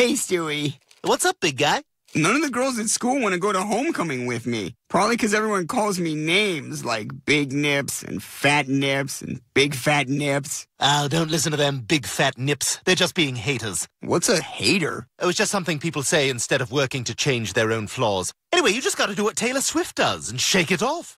Hey, Stewie. What's up, big guy? None of the girls at school want to go to homecoming with me. Probably because everyone calls me names like Big Nips and Fat Nips and Big Fat Nips. Oh, don't listen to them big fat nips. They're just being haters. What's a hater? It was just something people say instead of working to change their own flaws. Anyway, you just got to do what Taylor Swift does and shake it off.